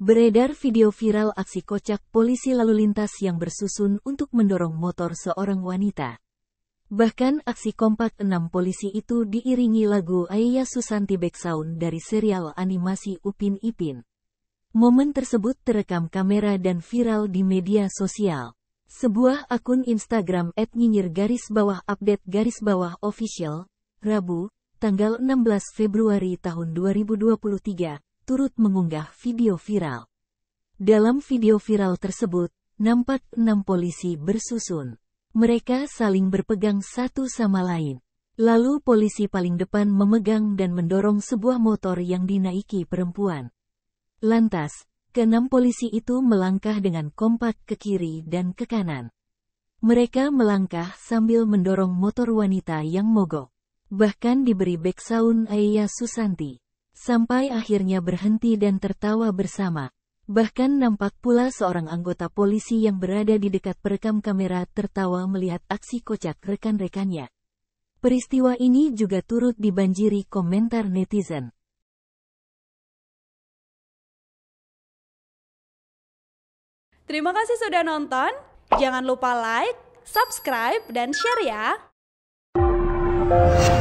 Beredar video viral aksi kocak polisi lalu lintas yang bersusun untuk mendorong motor seorang wanita. Bahkan aksi kompak enam polisi itu diiringi lagu Ayah Susanti Backsound dari serial animasi Upin Ipin. Momen tersebut terekam kamera dan viral di media sosial. Sebuah akun Instagram @nyinyir garis bawah update garis bawah official Rabu, tanggal 16 Februari tahun 2023, turut mengunggah video viral. Dalam video viral tersebut, nampak enam polisi bersusun. Mereka saling berpegang satu sama lain. Lalu polisi paling depan memegang dan mendorong sebuah motor yang dinaiki perempuan. Lantas, keenam polisi itu melangkah dengan kompak ke kiri dan ke kanan. Mereka melangkah sambil mendorong motor wanita yang mogok bahkan diberi backsound Ayah Susanti. Sampai akhirnya berhenti dan tertawa bersama. Bahkan nampak pula seorang anggota polisi yang berada di dekat perekam kamera tertawa melihat aksi kocak rekan-rekannya. Peristiwa ini juga turut dibanjiri komentar netizen. Terima kasih sudah nonton. Jangan lupa like, subscribe, dan share ya.